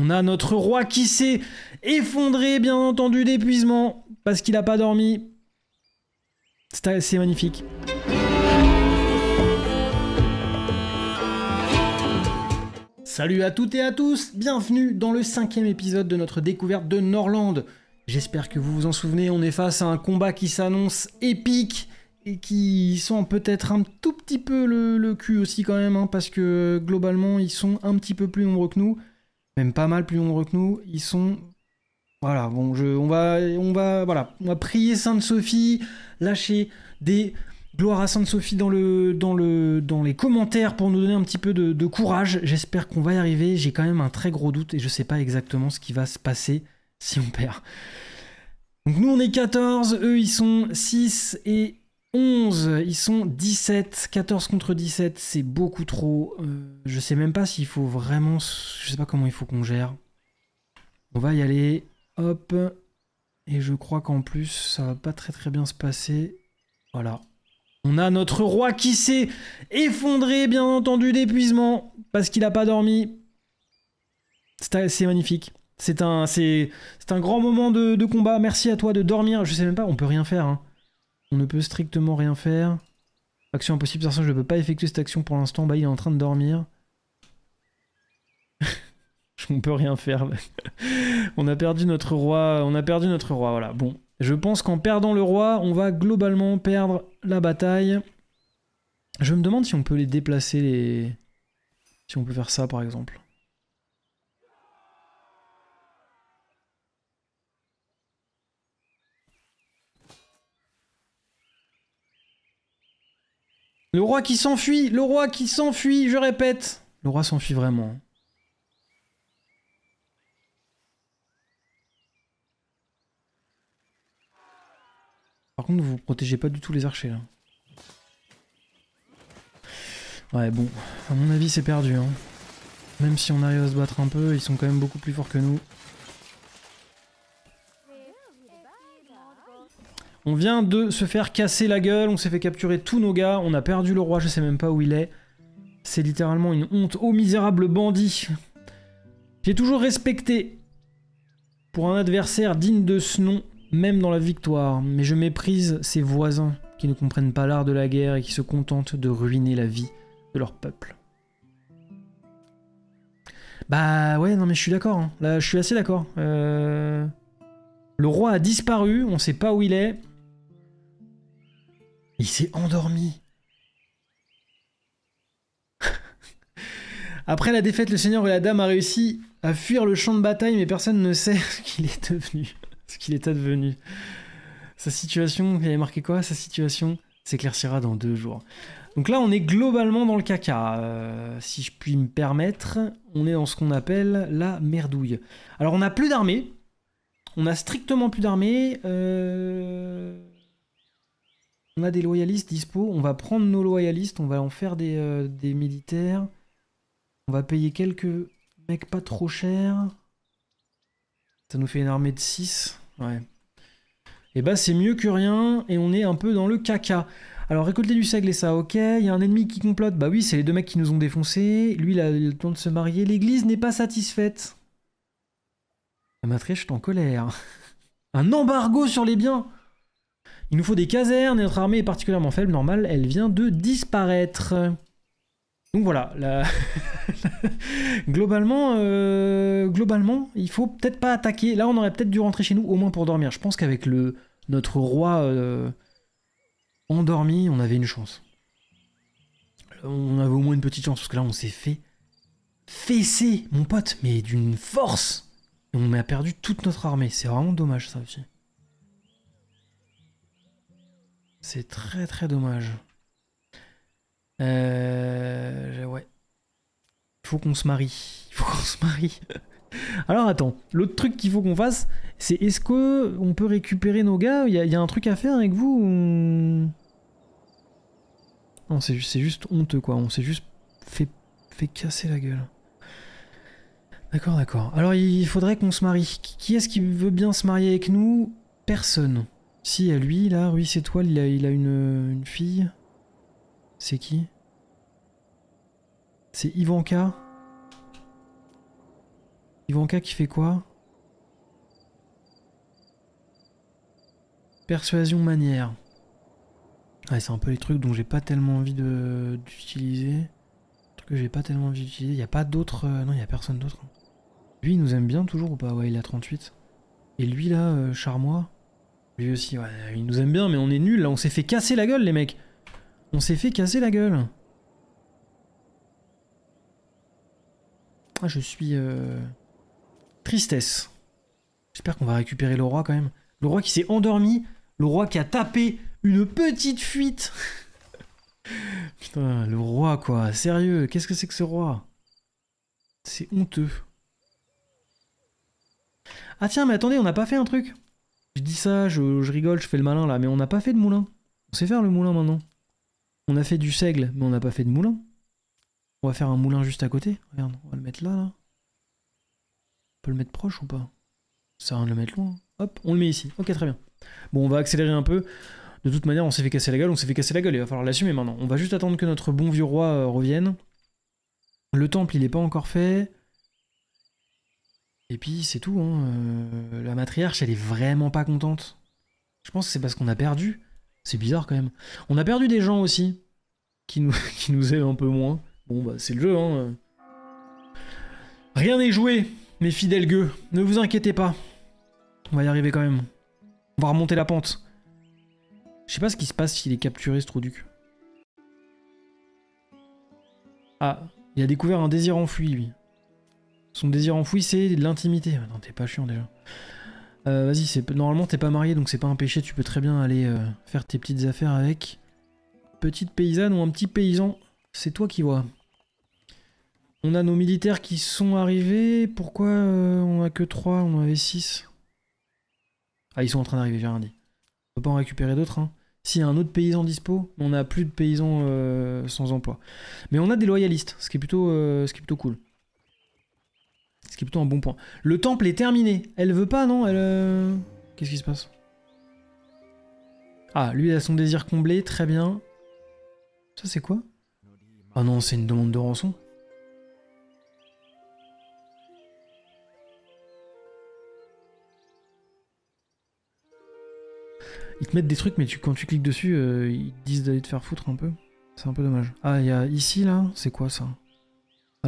On a notre roi qui s'est effondré, bien entendu, d'épuisement, parce qu'il n'a pas dormi. C'est magnifique. Salut à toutes et à tous, bienvenue dans le cinquième épisode de notre découverte de Norland. J'espère que vous vous en souvenez, on est face à un combat qui s'annonce épique et qui sent peut-être un tout petit peu le, cul aussi quand même, hein, parce que globalement ils sont un petit peu plus nombreux que nous même pas mal plus nombreux que nous. Ils sont. Voilà, bon, je, on, va, on, va, voilà, on va prier Sainte Sophie, lâcher des gloires à Sainte Sophie dans, le, dans, le, dans les commentaires pour nous donner un petit peu de, de courage. J'espère qu'on va y arriver. J'ai quand même un très gros doute et je sais pas exactement ce qui va se passer si on perd. Donc nous on est 14, eux ils sont 6 et 11, ils sont 17, 14 contre 17, c'est beaucoup trop. Euh, je sais même pas s'il faut vraiment. Je sais pas comment il faut qu'on gère. On va y aller. Hop. Et je crois qu'en plus, ça va pas très très bien se passer. Voilà. On a notre roi qui s'est effondré, bien entendu, d'épuisement, parce qu'il a pas dormi. C'est magnifique. C'est un, un grand moment de, combat. Merci à toi de dormir. Je sais même pas, on peut rien faire. Hein. On ne peut strictement rien faire. Action impossible, personne, je ne peux pas effectuer cette action pour l'instant. Bah, il est en train de dormir. on peut rien faire. on a perdu notre roi. On a perdu notre roi, voilà. Bon. Je pense qu'en perdant le roi, on va globalement perdre la bataille. Je me demande si on peut les déplacer, les... Si on peut faire ça, par exemple. Le roi qui s'enfuit Le roi qui s'enfuit, je répète Le roi s'enfuit vraiment. Par contre, vous protégez pas du tout les archers, là. Ouais, bon, à mon avis, c'est perdu. Hein. Même si on arrive à se battre un peu, ils sont quand même beaucoup plus forts que nous. On vient de se faire casser la gueule, on s'est fait capturer tous nos gars, on a perdu le roi, je sais même pas où il est. C'est littéralement une honte. Ô misérables misérable bandit J'ai toujours respecté pour un adversaire digne de ce nom, même dans la victoire, mais je méprise ses voisins qui ne comprennent pas l'art de la guerre et qui se contentent de ruiner la vie de leur peuple. Bah ouais, non mais je suis d'accord, hein. là je suis assez d'accord. Euh, le roi a disparu, on sait pas où il est. Il s'est endormi. Après la défaite, le seigneur et la dame a réussi à fuir le champ de bataille, mais personne ne sait ce qu'il est devenu. Ce qu'il est advenu. Sa situation, il avait marqué quoi Sa situation s'éclaircira dans deux jours. Donc là, on est globalement dans le caca, euh, si je puis me permettre. On est dans ce qu'on appelle la merdouille. Alors, on n'a plus d'armée. On a strictement plus d'armée. Euh... On a des loyalistes dispo, on va prendre nos loyalistes, on va en faire euh, des, militaires. On va payer quelques mecs pas trop chers. Ça nous fait une armée de 6. Ouais. Et eh bah ben, c'est mieux que rien et on est un peu dans le caca. Alors récolter du seigle et ça, ok. Il y a un ennemi qui complote. Bah oui, c'est les deux mecs qui nous ont défoncés. Lui, il a le temps de se marier. L'église n'est pas satisfaite. La matrice est en colère. Un embargo sur les biens il nous faut des casernes et notre armée est particulièrement faible. Normal, elle vient de disparaître. Donc voilà, là. globalement, euh... globalement, il faut peut-être pas attaquer. Là, on aurait peut-être dû rentrer chez nous, au moins pour dormir. Je pense qu'avec le notre roi euh, endormi, on avait une chance. On avait au moins une petite chance, parce que là, on s'est fait fesser, mon pote, mais d'une force. on a perdu toute notre armée. C'est vraiment dommage, ça aussi. C'est très très dommage. Euh, ouais. Faut qu'on se marie. Faut qu'on se marie. Alors attends, l'autre truc qu'il faut qu'on fasse, c'est est-ce qu'on on peut récupérer nos gars Il y, a un truc à faire avec vous Non, c'est juste, juste honteux quoi. On s'est juste fait, fait casser la gueule. D'accord, d'accord. Alors il faudrait qu'on se marie. Qui est-ce qui veut bien se marier avec nous Personne. Si, à lui, là, oui, c'est il a, il a une, fille. C'est qui C'est Ivanka Ivanka qui fait quoi Persuasion manière. Ouais, c'est un peu les trucs dont j'ai pas tellement envie d'utiliser. Truc que j'ai pas tellement envie d'utiliser. Y a pas d'autres. Euh, non non, y a personne d'autre. Lui, il nous aime bien toujours ou pas Ouais, il a 38. Et lui là, euh, charmois. Lui aussi, il nous aime bien, mais on est nuls, là, on s'est fait casser la gueule, les mecs. On s'est fait casser la gueule. Ah, je suis... Euh, tristesse. J'espère qu'on va récupérer le roi, quand même. Le roi qui s'est endormi, le roi qui a tapé une petite fuite. Putain, le roi, quoi. Sérieux, qu'est-ce que c'est que ce roi C'est honteux. Ah tiens, mais attendez, on n'a pas fait un truc je dis ça, je, rigole, je fais le malin là, mais on n'a pas fait de moulin. On sait faire le moulin maintenant. On a fait du seigle, mais on n'a pas fait de moulin. On va faire un moulin juste à côté. Regarde, on va le mettre là, On peut le mettre proche ou pas Ça rien de le mettre loin. Hop, on le met ici. Ok, très bien. Bon, on va accélérer un peu. De toute manière, on s'est fait casser la gueule, on s'est fait casser la gueule, il va falloir l'assumer maintenant. On va juste attendre que notre bon vieux roi euh, revienne. Le temple, il n'est pas encore fait. Et puis c'est tout, hein, euh, la matriarche elle est vraiment pas contente. Je pense que c'est parce qu'on a perdu. C'est bizarre quand même. On a perdu des gens aussi, qui nous, nous aiment un peu moins. Bon bah c'est le jeu, hein. Rien n'est joué, mes fidèles gueux. Ne vous inquiétez pas. On va y arriver quand même. On va remonter la pente. Je sais pas ce qui se passe s'il est capturé ce trou duc. Ah, il a découvert un désir enfoui, lui. Son désir enfoui, c'est l'intimité. Non, t'es pas chiant déjà. Euh, vas-y, c'est normalement t'es pas marié, donc c'est pas un péché. Tu peux très bien aller euh, faire tes petites affaires avec petite paysanne ou un petit paysan. C'est toi qui vois. On a nos militaires qui sont arrivés. Pourquoi euh, on a que 3 On en avait 6. Ah, ils sont en train d'arriver, j'ai rien dit. On peut pas en récupérer d'autres. Hein. S'il y a un autre paysan dispo, on a plus de paysans sans emploi. Mais on a des loyalistes, qui ce qui est plutôt cool. Ce qui est plutôt un bon point. Le temple est terminé. Elle veut pas, non Elle. Euh, qu'est-ce qui se passe Ah, lui, il a son désir comblé. Très bien. Ça, c'est quoi Ah non, c'est une demande de rançon. Ils te mettent des trucs, mais quand tu cliques dessus, euh, ils disent d'aller te faire foutre un peu. C'est un peu dommage. Ah, il y a ici, là C'est quoi ça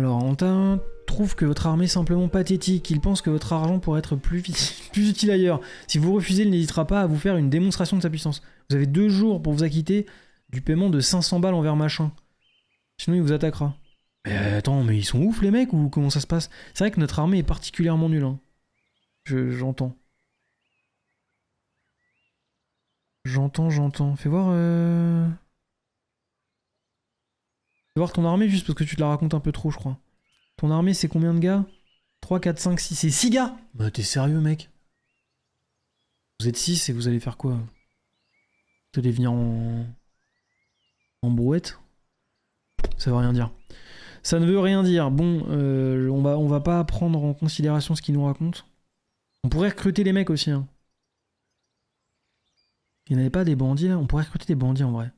alors, Antin trouve que votre armée est simplement pathétique. Il pense que votre argent pourrait être plus, utile ailleurs. Si vous refusez, il n'hésitera pas à vous faire une démonstration de sa puissance. Vous avez deux jours pour vous acquitter du paiement de 500 balles envers machin. Sinon, il vous attaquera. Mais euh, attends, mais ils sont ouf les mecs ou comment ça se passe C'est vrai que notre armée est particulièrement nulle. Hein. J'entends. j'entends, j'entends. Fais voir. Euh, voir ton armée juste parce que tu te la racontes un peu trop, je crois. Ton armée, c'est combien de gars 3, 4, 5, 6, c'est 6 gars Bah t'es sérieux, mec Vous êtes 6 et vous allez faire quoi Vous allez venir en. en brouette Ça veut rien dire. Ça ne veut rien dire. Bon, euh, on, va, on va pas prendre en considération ce qu'il nous raconte. On pourrait recruter les mecs aussi. Hein. Il n'y en avait pas des bandits On pourrait recruter des bandits en vrai.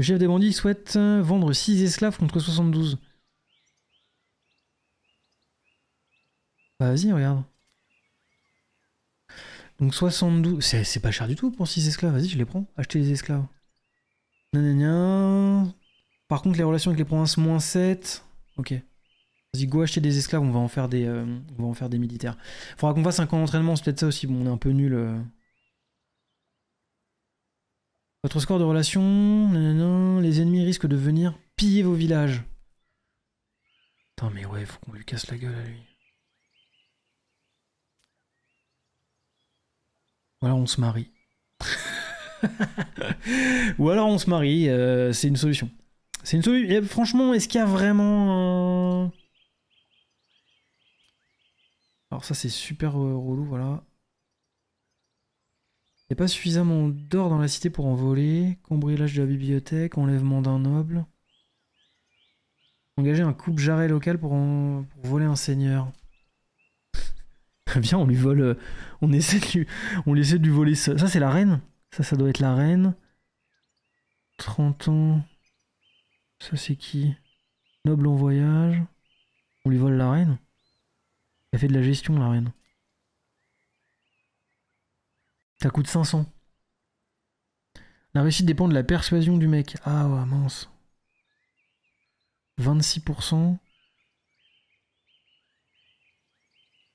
Le chef des bandits souhaite euh, vendre 6 esclaves contre 72. Bah, vas-y, regarde. Donc 72, c'est pas cher du tout pour 6 esclaves, vas-y, je les prends, acheter des esclaves. Nanana. Par contre, les relations avec les provinces, moins 7. Ok. Vas-y, go acheter des esclaves, on va en faire des, euh, on va en faire des militaires. Faudra qu'on fasse un camp d'entraînement, c'est peut-être ça aussi, bon, on est un peu nul. Euh. Votre score de relation, non. les ennemis risquent de venir piller vos villages. Putain mais ouais, faut qu'on lui casse la gueule à lui. alors on se marie. Ou alors on se marie, euh, c'est une solution. C'est une solution. Eh, franchement, est-ce qu'il y a vraiment. Un... Alors ça c'est super euh, relou, voilà. Il n'y a pas suffisamment d'or dans la cité pour en voler. de la bibliothèque, enlèvement d'un noble. Engager un coupe-jarret local pour, voler un seigneur. Très Bien, on lui vole. Euh, on essaie de lui, on essaie de lui voler ça. Ça, c'est la reine Ça, ça doit être la reine. 30 ans. Ça, c'est qui Noble en voyage. On lui vole la reine. Elle fait de la gestion, la reine. Ça coûte 500. La réussite dépend de la persuasion du mec. Ah ouais, mince. 26%.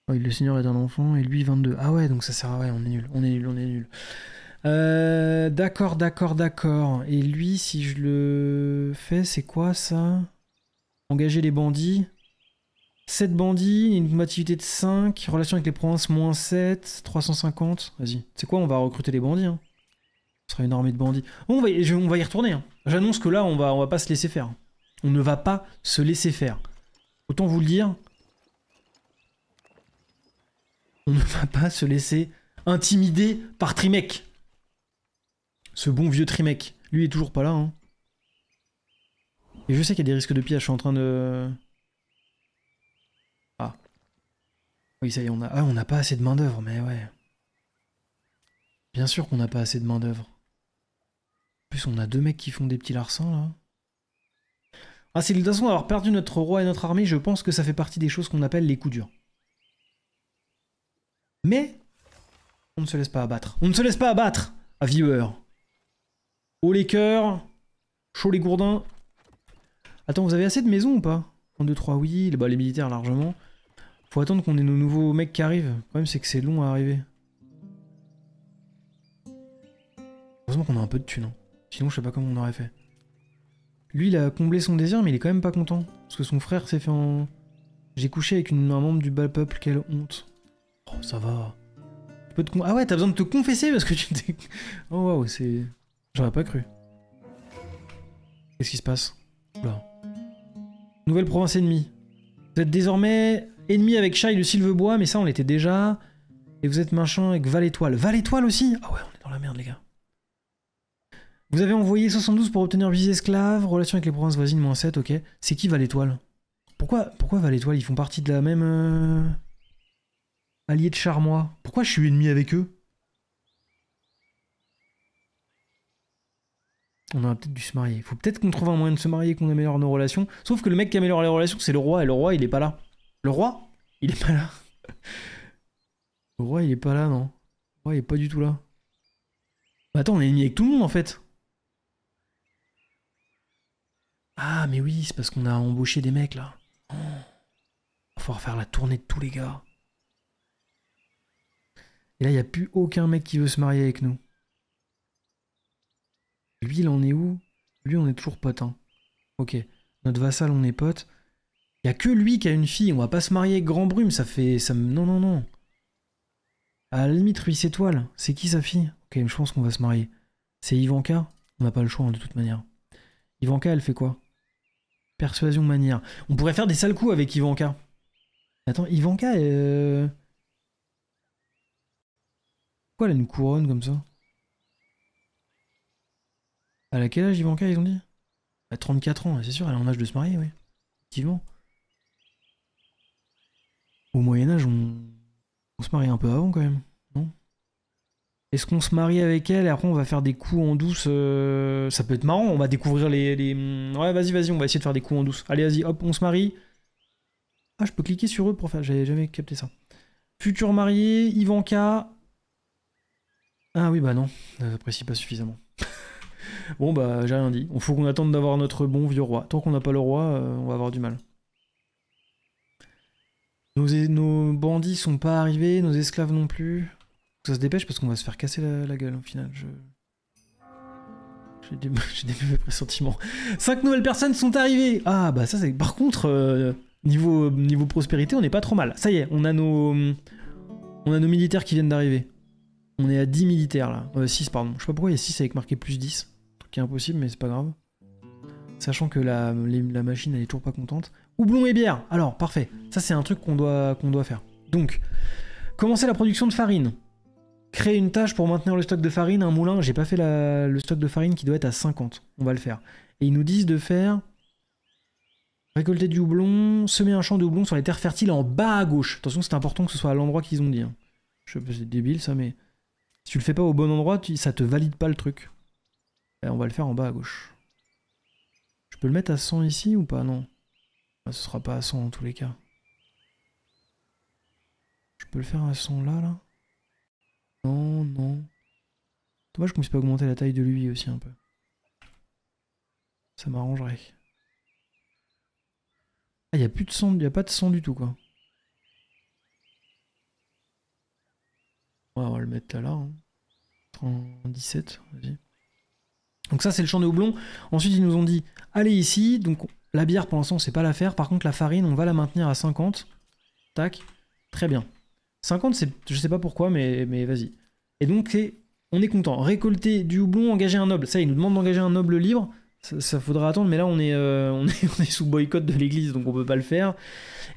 Oh, le seigneur est un enfant et lui 22. Ah ouais, donc ça sert à rien, on est nul, on est nul, on est nul. Euh, d'accord, d'accord, d'accord. Et lui, si je le fais, c'est quoi ça Engager les bandits 7 bandits, une combativité de 5, relation avec les provinces moins 7, 350. Vas-y. C'est quoi On va recruter les bandits. Hein Ce sera une armée de bandits. Bon, on, va y, on va y retourner. Hein. J'annonce que là, on va, on va pas se laisser faire. On ne va pas se laisser faire. Autant vous le dire. On ne va pas se laisser intimider par Trimec. Ce bon vieux Trimec. Lui est toujours pas là. Hein. Et je sais qu'il y a des risques de piège. Je suis en train de. Oui, ça y est, on a. Ah, on n'a pas assez de main-d'œuvre, mais ouais. Bien sûr qu'on n'a pas assez de main-d'œuvre. En plus, on a deux mecs qui font des petits larcins, là. Ah, c'est de toute façon d'avoir perdu notre roi et notre armée, je pense que ça fait partie des choses qu'on appelle les coups durs. Mais, on ne se laisse pas abattre. On ne se laisse pas abattre, à viewer Haut les cœurs, chaud les gourdins. Attends, vous avez assez de maisons ou pas 1, 2, 3, oui, bah, les militaires largement. Faut attendre qu'on ait nos nouveaux mecs qui arrivent. Le problème, c'est que c'est long à arriver. Heureusement qu'on a un peu de thunes. Hein. Sinon, je sais pas comment on aurait fait. Lui, il a comblé son désir, mais il est quand même pas content. Parce que son frère s'est fait en... J'ai couché avec une, un membre du bas peuple, quelle honte. Oh, ça va. con... Ah ouais, t'as besoin de te confesser parce que tu Oh waouh, c'est... J'aurais pas cru. Qu'est-ce qui se passe Oula. Nouvelle province ennemie. Vous êtes désormais Ennemi avec Shai de Silvebois, mais ça on l'était déjà. Et vous êtes machin avec Valétoile. Valétoile aussi Ah ouais, on est dans la merde les gars. Vous avez envoyé 72 pour obtenir 8 esclaves, relation avec les provinces voisines, moins 7, ok. C'est qui Valétoile Pourquoi, pourquoi Valétoile Ils font partie de la même... Euh, Allié de Charmois. Pourquoi je suis ennemi avec eux on aurait peut-être dû se marier. Faut peut-être qu'on trouve un moyen de se marier, qu'on améliore nos relations. Sauf que le mec qui améliore les relations, c'est le roi, et le roi, il est pas là. Le roi Il est pas là. Le roi, il est pas là, non. Le roi, il est pas du tout là. Bah attends, on est ennemi avec tout le monde, en fait. Ah, mais oui, c'est parce qu'on a embauché des mecs, là. Faut va faire la tournée de tous les gars. Et là, il n'y a plus aucun mec qui veut se marier avec nous. Lui, il en est où Lui, on est toujours pote Hein. Ok. Notre vassal, on est pote. Il y a que lui qui a une fille, on va pas se marier avec Grand Brume, ça fait... Ça Non, non, non. À la limite, c'est étoiles. c'est qui sa fille Ok, je pense qu'on va se marier. C'est Ivanka On n'a pas le choix, hein, de toute manière. Ivanka, elle fait quoi Persuasion manière. On pourrait faire des sales coups avec Ivanka. Attends, Ivanka, elle... Euh... Pourquoi elle a une couronne comme ça À a quel âge Ivanka, ils ont dit Elle a 34 ans, c'est sûr, elle est en âge de se marier, oui. Effectivement. Au Moyen-Âge, on... se marie un peu avant quand même, non Est-ce qu'on se marie avec elle et après on va faire des coups en douce euh, Ça peut être marrant, on va découvrir les. Mm, ouais, vas-y, vas-y, on va essayer de faire des coups en douce. Allez, vas-y, hop, on se marie. Ah, je peux cliquer sur eux pour faire. J'avais jamais capté ça. Futur marié, Ivanka. Ah oui, bah non, j'apprécie pas suffisamment. bon, bah j'ai rien dit. On faut qu'on attende d'avoir notre bon vieux roi. Tant qu'on n'a pas le roi, euh, on va avoir du mal. Nos, bandits sont pas arrivés, nos esclaves non plus. Ça se dépêche parce qu'on va se faire casser la, gueule au final. J'ai des, mauvais pressentiments. 5 nouvelles personnes sont arrivées Ah bah ça c'est... Par contre, euh, niveau, niveau prospérité, on est pas trop mal. Ça y est, on a nos... On a nos militaires qui viennent d'arriver. On est à 10 militaires là. Euh, 6 pardon. Je sais pas pourquoi il y a 6 avec marqué plus 10. Truc qui est impossible mais c'est pas grave. Sachant que la machine elle est toujours pas contente. Houblon et bière. Alors, parfait. Ça, c'est un truc qu'on doit, qu'on doit faire. Donc, commencer la production de farine. Créer une tâche pour maintenir le stock de farine, un moulin. J'ai pas fait le stock de farine qui doit être à 50. On va le faire. Et ils nous disent de faire récolter du houblon, semer un champ de houblon sur les terres fertiles en bas à gauche. Attention, c'est important que ce soit à l'endroit qu'ils ont dit. Hein. Je sais c'est débile ça, mais si tu le fais pas au bon endroit, ça te valide pas le truc. Et eh, on va le faire en bas à gauche. Je peux le mettre à 100 ici ou pas Non. Bah, ce sera pas à son en tous les cas. Je peux le faire à son là, là Non, non. Dommage qu'on puisse pas augmenter la taille de lui aussi un peu. Ça m'arrangerait. Ah, y'a a plus de son, y a pas de son du tout, quoi. Ouais, on va le mettre là, là. Hein. vas-y. Donc ça, c'est le champ de houblon. Ensuite, ils nous ont dit, allez ici. Donc la bière, pour l'instant, c'est pas la faire. Par contre, la farine, on va la maintenir à 50. Tac. Très bien. 50, c'est, je sais pas pourquoi, mais, mais vas-y. Et donc, on est content. Récolter du houblon, engager un noble. Ça, il nous demande d'engager un noble libre. Ça, faudra attendre, mais là, on est, euh, on est, sous boycott de l'église, donc on peut pas le faire.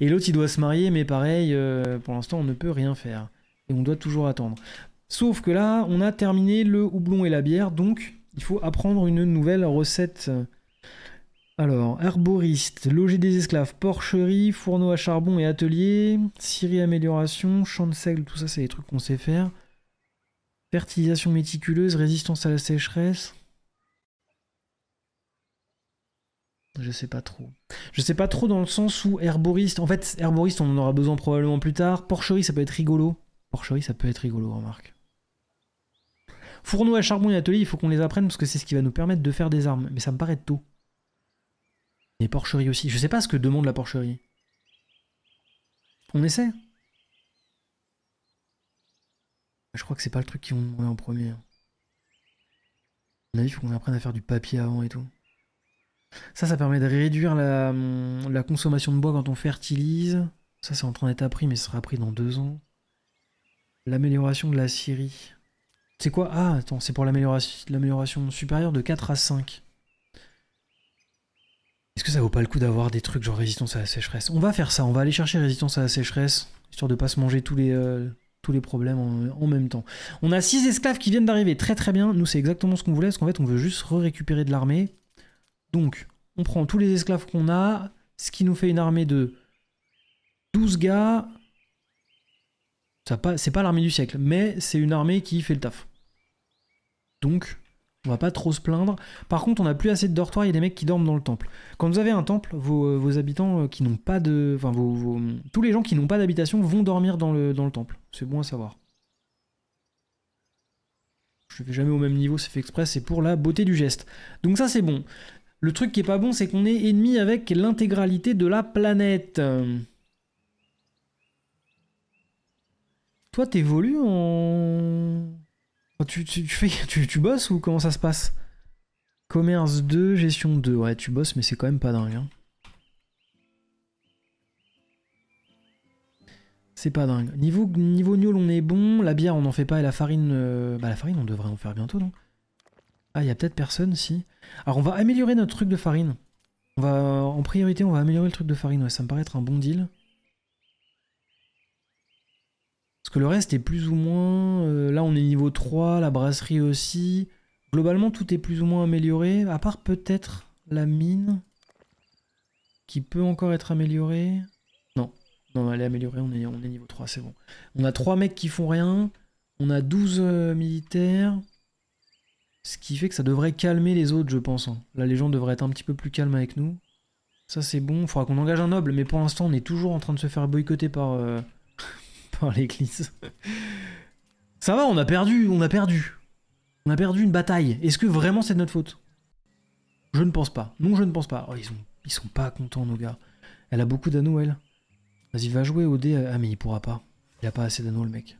Et l'autre, il doit se marier, mais pareil, euh, pour l'instant, on ne peut rien faire. Et on doit toujours attendre. Sauf que là, on a terminé le houblon et la bière, donc il faut apprendre une nouvelle recette. Alors, herboriste, loger des esclaves, porcherie, fourneau à charbon et atelier, scierie amélioration, champ de seigle, tout ça c'est des trucs qu'on sait faire. Fertilisation méticuleuse, résistance à la sécheresse. Je sais pas trop. Je sais pas trop dans le sens où herboriste. En fait, herboriste, on en aura besoin probablement plus tard. Porcherie, ça peut être rigolo. Porcherie, ça peut être rigolo, remarque. Fourneau à charbon et atelier, il faut qu'on les apprenne parce que c'est ce qui va nous permettre de faire des armes. Mais ça me paraît tôt. Les porcheries aussi. Je sais pas ce que demande la porcherie. On essaie Je crois que c'est pas le truc qu'ils ont en premier. On a qu'on apprenne à faire du papier avant et tout. Ça, ça permet de réduire la, hum, la consommation de bois quand on fertilise. Ça, c'est en train d'être appris, mais ce sera appris dans deux ans. L'amélioration de la scierie. C'est quoi Ah, attends, c'est pour l'amélioration supérieure de 4 à 5. Est-ce que ça vaut pas le coup d'avoir des trucs genre résistance à la sécheresse On va faire ça, on va aller chercher résistance à la sécheresse, histoire de pas se manger tous les, euh, tous les problèmes en, même temps. On a 6 esclaves qui viennent d'arriver, très très bien. Nous, c'est exactement ce qu'on voulait, parce qu'en fait, on veut juste récupérer de l'armée. Donc, on prend tous les esclaves qu'on a, ce qui nous fait une armée de 12 gars. C'est pas, pas l'armée du siècle, mais c'est une armée qui fait le taf. Donc, on va pas trop se plaindre. Par contre, on n'a plus assez de dortoirs, il y a des mecs qui dorment dans le temple. Quand vous avez un temple, vos, euh, habitants euh, qui n'ont pas de. Enfin, tous les gens qui n'ont pas d'habitation vont dormir dans le, temple. C'est bon à savoir. Je ne vais jamais au même niveau, c'est fait exprès, c'est pour la beauté du geste. Donc ça, c'est bon. Le truc qui est pas bon, c'est qu'on est ennemi avec l'intégralité de la planète. Toi, t'évolues en tu, fais, tu, bosses ou comment ça se passe Commerce 2, gestion 2. Ouais, tu bosses, mais c'est quand même pas dingue. Hein. C'est pas dingue. Niveau, niveau on est bon. La bière, on n'en fait pas. Et la farine. Euh, bah, la farine, on devrait en faire bientôt, non Ah, il y a peut-être personne, si. Alors, on va améliorer notre truc de farine. On va, en priorité, on va améliorer le truc de farine. Ouais, ça me paraît être un bon deal. Parce que le reste est plus ou moins. Euh, là, on est niveau 3, la brasserie aussi. Globalement, tout est plus ou moins amélioré, à part peut-être la mine qui peut encore être améliorée. Non, non, elle est améliorée, on est, niveau 3, c'est bon. On a 3 mecs qui font rien, on a 12 euh, militaires, ce qui fait que ça devrait calmer les autres, je pense. Hein. Là, les gens devraient être un petit peu plus calme avec nous. Ça, c'est bon, Il faudra qu'on engage un noble, mais pour l'instant, on est toujours en train de se faire boycotter par... Euh, par l'église. Ça va, on a perdu, on a perdu. On a perdu une bataille. Est-ce que vraiment c'est de notre faute Je ne pense pas. Non, je ne pense pas. Oh, ils, sont, ils sont pas contents, nos gars. Elle a beaucoup d'anneaux, elle. Vas-y, va jouer au dé. Euh, ah, mais il pourra pas. Il a pas assez d'anneaux, le mec.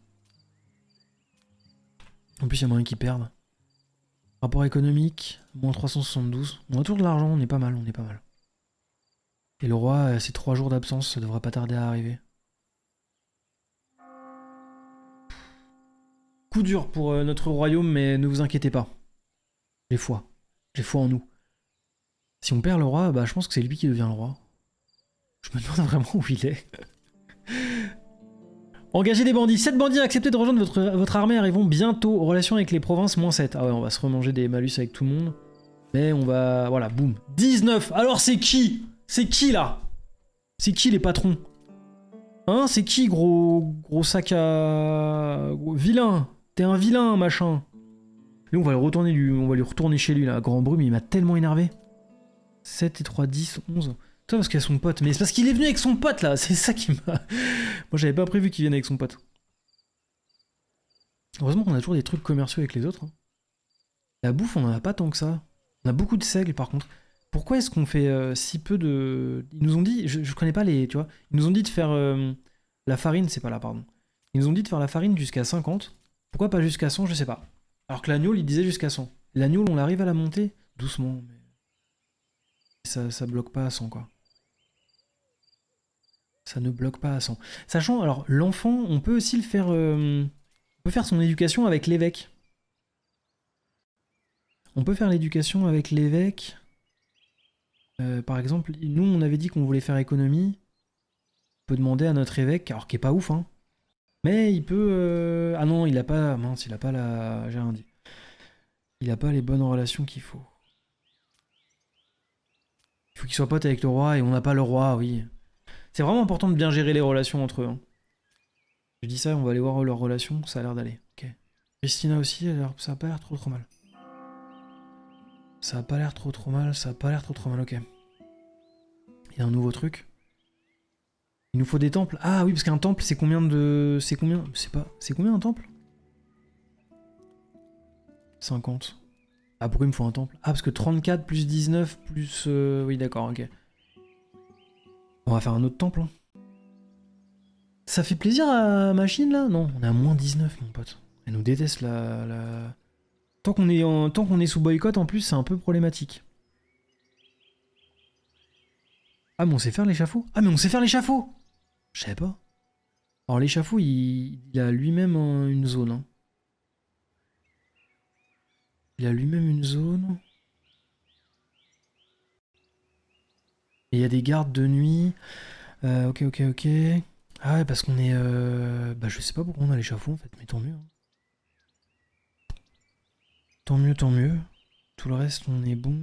En plus, il y a moyen qu'ils perde. Rapport économique, moins 372. On a toujours de l'argent, on est pas mal, on est pas mal. Et le roi, ses euh, trois jours d'absence, ça devrait pas tarder à arriver. Coup dur pour euh, notre royaume, mais ne vous inquiétez pas. J'ai foi. J'ai foi en nous. Si on perd le roi, bah je pense que c'est lui qui devient le roi. Je me demande vraiment où il est. Engager des bandits. 7 bandits acceptés de rejoindre votre, votre armée arrivons bientôt. Relation avec les provinces, moins 7. Ah ouais, on va se remanger des malus avec tout le monde. Mais on va... Voilà, boum. 19 Alors c'est qui C'est qui, là C'est qui, les patrons Hein C'est qui, gros... Gros sac à... vilain T'es un vilain, machin. on va le retourner lui, on va lui retourner chez lui là, grand brume, il m'a tellement énervé. 7 et 3, 10, 11. Toi parce qu'il a son pote, mais c'est parce qu'il est venu avec son pote là, c'est ça qui m'a. Moi j'avais pas prévu qu'il vienne avec son pote. Heureusement qu'on a toujours des trucs commerciaux avec les autres. Hein. La bouffe, on en a pas tant que ça. On a beaucoup de seigle par contre. Pourquoi est-ce qu'on fait euh, si peu de. Ils nous ont dit, je, connais pas les. Tu vois, ils nous ont dit de faire. Euh, la farine, c'est pas là, pardon. Ils nous ont dit de faire la farine jusqu'à 50. Pourquoi pas jusqu'à 100, je sais pas. Alors que l'agneau, il disait jusqu'à 100. L'agneau, on l'arrive à la monter doucement, mais ça, ça bloque pas à 100, quoi. Ça ne bloque pas à 100. Sachant, alors l'enfant, on peut aussi le faire, euh, on peut faire son éducation avec l'évêque. On peut faire l'éducation avec l'évêque. Euh, par exemple, nous, on avait dit qu'on voulait faire économie. On peut demander à notre évêque, alors qui est pas ouf, hein, mais il peut. Euh, ah non, il a pas. Mince, il a pas la. J'ai rien dit. Il a pas les bonnes relations qu'il faut. Il faut qu'il soit pote avec le roi et on n'a pas le roi, oui. C'est vraiment important de bien gérer les relations entre eux. Hein. Je dis ça, on va aller voir leurs relations, ça a l'air d'aller. Ok. Christina aussi, ça a pas l'air trop trop mal. Ça a pas l'air trop trop mal, ça a pas l'air trop trop mal, ok. Il y a un nouveau truc. Il nous faut des temples. Ah oui, parce qu'un temple, c'est combien de. C'est combien C'est pas. C'est combien un temple 50. Ah, pourquoi il me faut un temple Ah, parce que 34 plus 19 plus. Euh, oui, d'accord, ok. On va faire un autre temple. Hein. Ça fait plaisir à Machine là Non, on est à moins 19, mon pote. Elle nous déteste la. Tant qu'on est, en... qu'on est sous boycott, en plus, c'est un peu problématique. Ah, mais on sait faire l'échafaud Ah, mais on sait faire l'échafaud je sais pas. Alors l'échafaud, il, a lui-même une zone. Hein. Il a lui-même une zone. Et il y a des gardes de nuit. Euh, ok, ok, ok. Ah ouais, parce qu'on est... Euh, bah je sais pas pourquoi on a l'échafaud en fait, mais tant mieux. Hein. Tant mieux, tant mieux. Tout le reste, on est bon.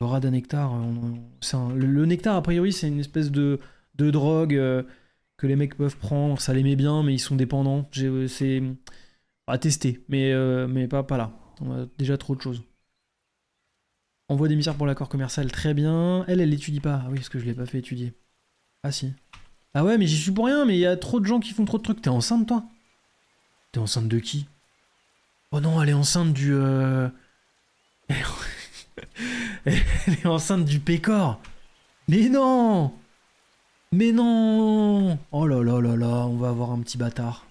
aura d'un nectar, on... le, nectar a priori c'est une espèce de de drogues euh, que les mecs peuvent prendre. Ça les met bien, mais ils sont dépendants. Euh, c'est à tester, mais, euh, mais pas, là. On a déjà trop de choses. des d'émissaire pour l'accord commercial, très bien. Elle, elle l'étudie pas. Ah oui, parce que je l'ai pas fait étudier. Ah si. Ah ouais, mais j'y suis pour rien, mais il y a trop de gens qui font trop de trucs. T'es enceinte, toi T'es enceinte de qui Oh non, elle est enceinte du... elle est enceinte du pécor. Mais non mais non Oh là là là là, on va avoir un petit bâtard.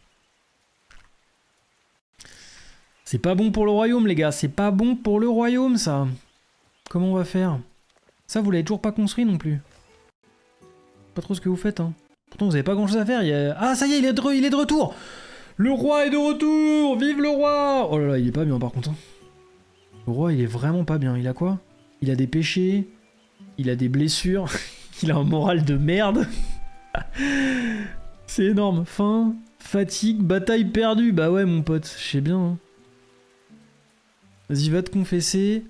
C'est pas bon pour le royaume, les gars. C'est pas bon pour le royaume, ça. Comment on va faire Ça, vous l'avez toujours pas construit non plus. Pas trop ce que vous faites, hein. Pourtant, vous avez pas grand-chose à faire. Ah, ça y est, il est, de... il est de retour Le roi est de retour Vive le roi Oh là là, il est pas bien, par contre. Hein. Le roi, il est vraiment pas bien. Il a quoi Il a des péchés, il a des blessures... Il a un moral de merde. C'est énorme. Faim, fatigue, bataille perdue. Bah ouais, mon pote, je sais bien. Hein. Vas-y, va te confesser.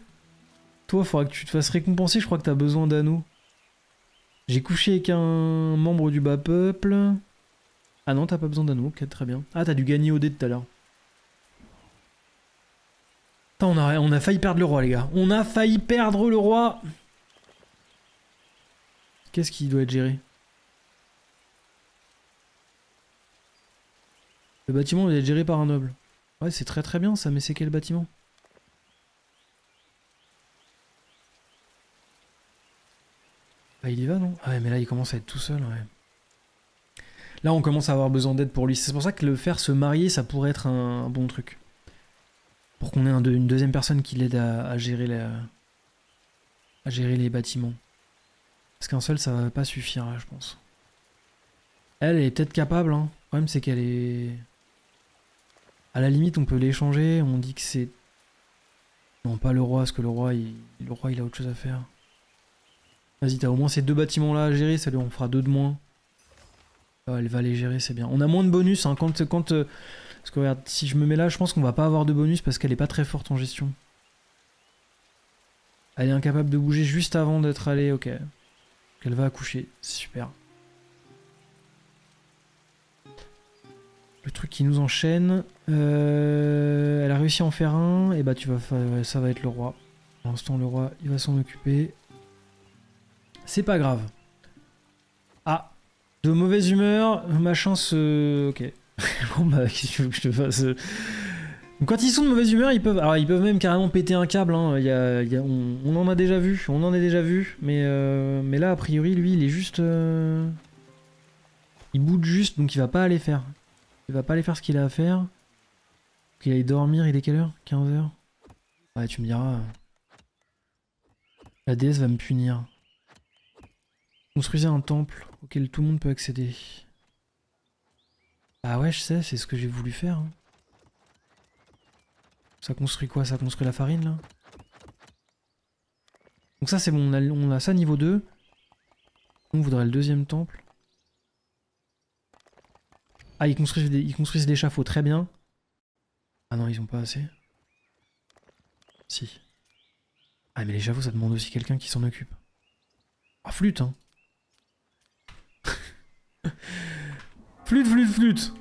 Toi, faudra que tu te fasses récompenser. Je crois que t'as besoin d'anneaux. J'ai couché avec un membre du bas peuple. Ah non, t'as pas besoin d'anneaux. Ok, très bien. Ah, t'as dû gagner au dé tout à l'heure. on a, on a failli perdre le roi, les gars. On a failli perdre le roi. Qu'est-ce qui doit être géré Le bâtiment doit être géré par un noble. Ouais, c'est très très bien ça, mais c'est quel bâtiment ah, il y va, non Ah ouais, mais là, il commence à être tout seul, Là, on commence à avoir besoin d'aide pour lui. C'est pour ça que le faire se marier, ça pourrait être un, bon truc. Pour qu'on ait une deuxième personne qui l'aide gérer la, à gérer les bâtiments. Parce qu'un seul, ça va pas suffire, là, hein, je pense. Elle, est peut-être capable, hein. Le problème, c'est qu'elle est... À la limite, on peut l'échanger, on dit que c'est... Non, pas le roi, parce que le roi, il... le roi, il a autre chose à faire. Vas-y, t'as au moins ces deux bâtiments-là à gérer, ça lui on fera deux de moins. Ah, elle va les gérer, c'est bien. On a moins de bonus, hein, quand... quand euh, Parce que regarde, si je me mets là, je pense qu'on va pas avoir de bonus parce qu'elle est pas très forte en gestion. Elle est incapable de bouger juste avant d'être allée, ok. Elle va accoucher, super. Le truc qui nous enchaîne, euh, elle a réussi à en faire un, et bah tu vas, ça va être le roi. Pour l'instant, le roi, il va s'en occuper. C'est pas grave. Ah, de mauvaise humeur, ma chance. Euh, ok. bon bah, qu'est-ce que je te fasse quand ils sont de mauvaise humeur, ils peuvent, ils peuvent même carrément péter un câble. Hein. Il on, en a déjà vu, on en a déjà vu. Mais, euh, mais là, a priori, lui, il est juste, euh, il boude juste, donc il va pas aller faire. Il va pas aller faire ce qu'il a à faire. Qu'il aille dormir, il est quelle heure 15h Ouais, tu me diras. La déesse va me punir. Construisez un temple auquel tout le monde peut accéder. Ah ouais, je sais, c'est ce que j'ai voulu faire. Hein. Ça construit quoi Ça construit la farine là Donc ça c'est bon, on a, ça niveau 2. On voudrait le deuxième temple. Ah ils construisent des, ils construisent très bien. Ah non ils ont pas assez. Si. Ah mais les chafauds ça demande aussi quelqu'un qui s'en occupe. Ah flûte hein Flûte, flûte, flûte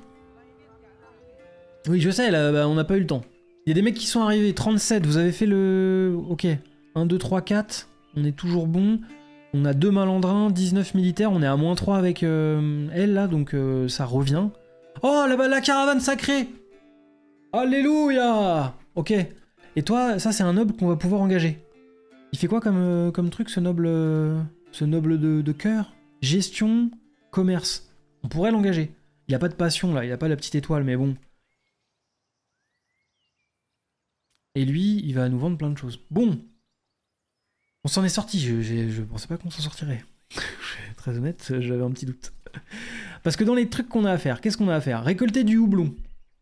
Oui je sais, là, bah, on n'a pas eu le temps. Il y a des mecs qui sont arrivés. 37, vous avez fait le... Ok. 1, 2, 3, 4. On est toujours bon. On a 2 malandrins, 19 militaires. On est à moins 3 avec euh, elle, là. Donc euh, ça revient. Oh, la la caravane sacrée Alléluia Ok. Et toi, ça, c'est un noble qu'on va pouvoir engager. Il fait quoi comme, euh, comme truc, ce noble... ce noble de, de cœur Gestion, commerce. On pourrait l'engager. Il n'a pas de passion, là. Il a pas la petite étoile, mais bon... Et lui, il va nous vendre plein de choses. Bon, on s'en est sorti. Je, ne pensais pas qu'on s'en sortirait. Je Très honnête, j'avais un petit doute. Parce que dans les trucs qu'on a à faire, qu'est-ce qu'on a à faire Récolter du houblon.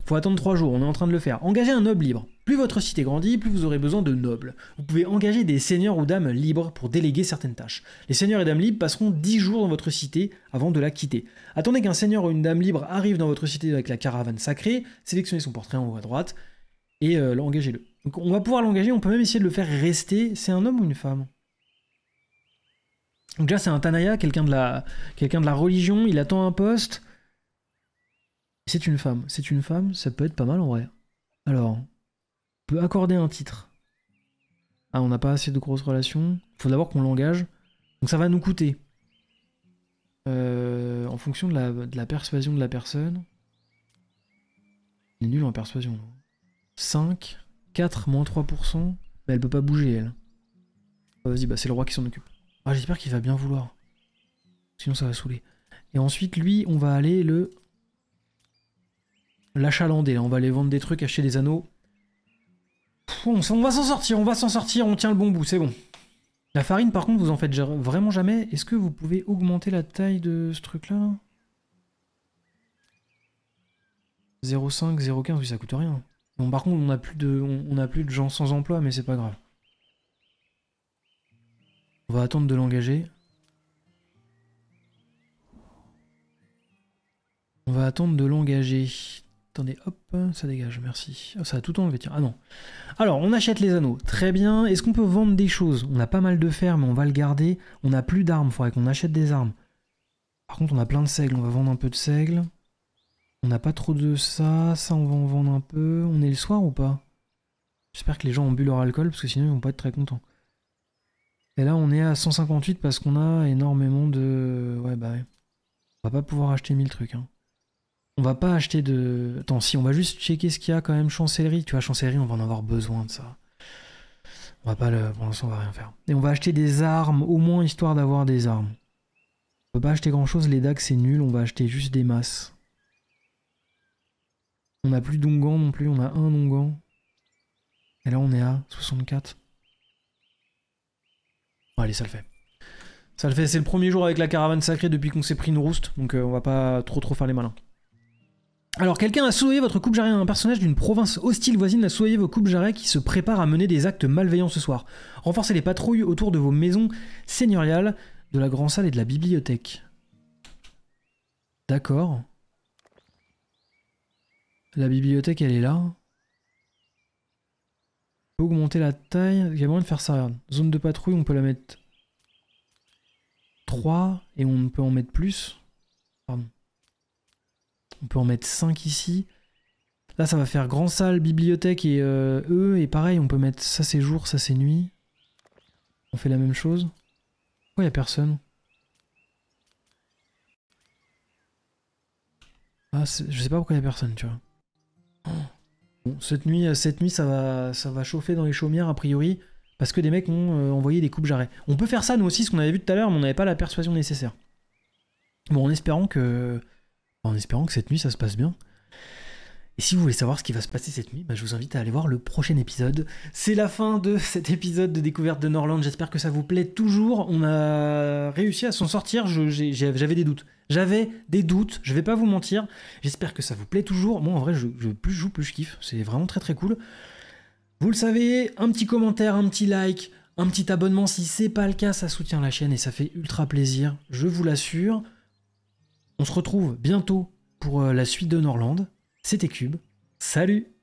Faut attendre trois jours, on est en train de le faire. Engager un noble libre. Plus votre cité grandit, plus vous aurez besoin de nobles. Vous pouvez engager des seigneurs ou dames libres pour déléguer certaines tâches. Les seigneurs et dames libres passeront 10 jours dans votre cité avant de la quitter. Attendez qu'un seigneur ou une dame libre arrive dans votre cité avec la caravane sacrée, sélectionnez son portrait en haut à droite et euh, engagez-le on va pouvoir l'engager, on peut même essayer de le faire rester. C'est un homme ou une femme Donc là, c'est un Tanaya, quelqu'un de, la, quelqu'un de la religion, il attend un poste. C'est une femme, c'est une femme, ça peut être pas mal en vrai. Alors, on peut accorder un titre. Ah, on n'a pas assez de grosses relations. Faut d'abord qu'on l'engage. Donc ça va nous coûter. Euh, en fonction de la, de la, persuasion de la personne. Il est nul en persuasion. 5. 4, moins 3%. Mais elle peut pas bouger, elle. Ah, vas-y, bah, c'est le roi qui s'en occupe. Ah, j'espère qu'il va bien vouloir. Sinon, ça va saouler. Et ensuite, lui, on va aller le. L'achalander. On va aller vendre des trucs, acheter des anneaux. on, va s'en sortir, on va s'en sortir, on tient le bon bout, c'est bon. La farine, par contre, vous en faites vraiment jamais. Est-ce que vous pouvez augmenter la taille de ce truc-là 0,5, 0,15, oui, ça coûte rien. Bon, par contre, on n'a plus, de, on, a plus de gens sans emploi, mais c'est pas grave. On va attendre de l'engager. On va attendre de l'engager. Attendez, hop, ça dégage, merci. Ah, ça a tout enlevé, tiens. Ah non. Alors, on achète les anneaux. Très bien. Est-ce qu'on peut vendre des choses On a pas mal de fer, mais on va le garder. On n'a plus d'armes, il faudrait qu'on achète des armes. Par contre, on a plein de seigles, on va vendre un peu de seigles. On n'a pas trop de ça, ça on va en vendre un peu. On est le soir ou pas J'espère que les gens ont bu leur alcool parce que sinon ils vont pas être très contents. Et là on est à 158 parce qu'on a énormément de... Ouais bah ouais. On va pas pouvoir acheter 1000 trucs. Hein. On va pas acheter de... Attends si on va juste checker ce qu'il y a quand même chancellerie. Tu vois chancellerie on va en avoir besoin de ça. On va pas le... Pour l'instant on va rien faire. Et on va acheter des armes au moins histoire d'avoir des armes. On peut pas acheter grand chose, les dagues c'est nul, on va acheter juste des masses. On n'a plus d'ongan non plus, on a un ongan. Et là, on est à 64. allez, ça le fait. Ça le fait, c'est le premier jour avec la caravane sacrée depuis qu'on s'est pris une rouste, donc euh, on va pas trop trop faire les malins. Alors, quelqu'un a souillé votre coupe jarret, un personnage d'une province hostile voisine a souillé vos coupes jarret qui se prépare à mener des actes malveillants ce soir. Renforcez les patrouilles autour de vos maisons seigneuriales, de la grand salle et de la bibliothèque. D'accord. La bibliothèque, elle est là. On peut augmenter la taille. Il y a moyen de faire ça. Zone de patrouille, on peut la mettre 3 et on peut en mettre plus. Pardon. On peut en mettre 5 ici. Là, ça va faire grand salle, bibliothèque et eux. E. Et pareil, on peut mettre ça c'est jour, ça c'est nuit. On fait la même chose. Pourquoi il a personne ah, Je sais pas pourquoi il a personne, tu vois. Bon, euh, cette nuit, ça, va, ça va chauffer dans les chaumières, a priori, parce que des mecs ont euh, envoyé des coupes jarrets. On peut faire ça, nous aussi, ce qu'on avait vu tout à l'heure, mais on n'avait pas la persuasion nécessaire. Bon, en espérant que... En espérant que cette nuit, ça se passe bien. Et si vous voulez savoir ce qui va se passer cette nuit, bah, je vous invite à aller voir le prochain épisode. C'est la fin de cet épisode de découverte de Norland. J'espère que ça vous plaît toujours. On a réussi à s'en sortir. J'avais des doutes. J'avais des doutes. Je vais pas vous mentir. J'espère que ça vous plaît toujours. Moi, en vrai, je, plus je joue, plus je kiffe. C'est vraiment très très cool. Vous le savez, un petit commentaire, un petit like, un petit abonnement si c'est pas le cas, ça soutient la chaîne et ça fait ultra plaisir. Je vous l'assure. On se retrouve bientôt pour euh, la suite de Norland. C'était Cube. Salut